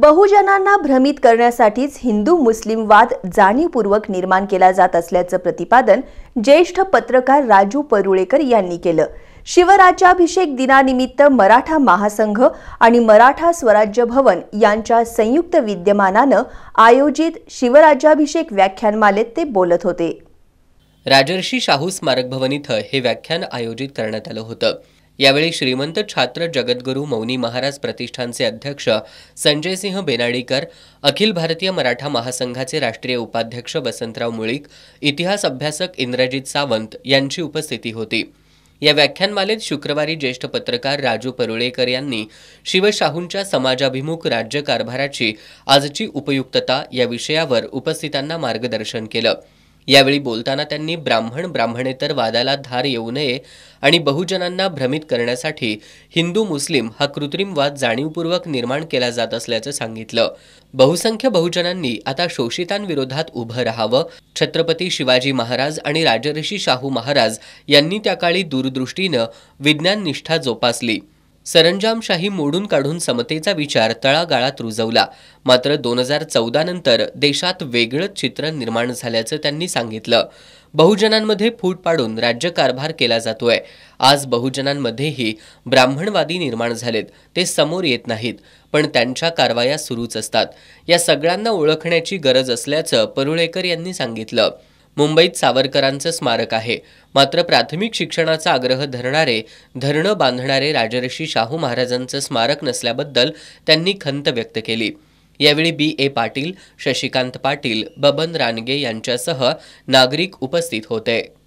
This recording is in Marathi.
बहुजनांना भ्रमित करण्यासाठीच हिंदू मुस्लिम वाद जाणीवपूर्वक निर्माण केला जात असल्याचं प्रतिपादन ज्येष्ठ पत्रकार राजू परुळेकर यांनी केलं शिवराज्याभिषेक दिनानिमित्त मराठा महासंघ आणि मराठा स्वराज्य भवन यांच्या संयुक्त विद्यमानानं आयोजित शिवराज्याभिषेक व्याख्यानमालेत ते बोलत होते राजर्षी शाहू स्मारक भवन इथं हे व्याख्यान आयोजित करण्यात आलं होतं यावेळी श्रीमंत छात्र जगद्गुरू मौनी महाराज प्रतिष्ठानचे अध्यक्ष संजयसिंह बेनाडीकर अखिल भारतीय मराठा महासंघाचे राष्ट्रीय उपाध्यक्ष वसंतराव मुळीक इतिहास अभ्यासक इंद्रजित सावंत यांची उपस्थिती होती या व्याख्यानमालेत शुक्रवारी ज्येष्ठ पत्रकार राजू परुळेकर यांनी शिवशाहूंच्या समाजाभिमुख राज्यकारभाराची आजची उपयुक्तता या विषयावर उपस्थितांना मार्गदर्शन केलं यावेळी बोलताना त्यांनी ब्राह्मण ब्राह्मणेतर वादाला धार येऊ नये आणि बहुजनांना भ्रमित करण्यासाठी हिंदू मुस्लिम हा कृत्रिम वाद जाणीवपूर्वक निर्माण केला जात असल्याचं सांगितलं बहुसंख्य बहुजनांनी आता शोषितांविरोधात उभं राहावं छत्रपती शिवाजी महाराज आणि राजर्षी शाहू महाराज यांनी त्या काळी दूरदृष्टीनं विज्ञाननिष्ठा जोपासली सरंजामशाही मोडून काढून समतेचा विचार तळागाळात रुजवला मात्र दोन हजार चौदा नंतर देशात वेगळंच चित्र निर्माण झाल्याचं त्यांनी सांगितलं बहुजनांमध्ये फूट पाडून राज्यकारभार केला जातोय आज बहुजनांमध्येही ब्राह्मणवादी निर्माण झालेत ते समोर येत नाहीत पण त्यांच्या कारवाया सुरूच असतात या सगळ्यांना ओळखण्याची गरज असल्याचं परुळेकर यांनी सांगितलं मुंबईत सावरकरांचं स्मारक आहे मात्र प्राथमिक शिक्षणाचा आग्रह धरणारे धरणं बांधणारे राजर्षी शाहू महाराजांचं स्मारक नसल्याबद्दल त्यांनी खंत व्यक्त केली यावेळी बी ए पाटील शशिकांत पाटील बबन रानगे यांच्यासह नागरिक उपस्थित होते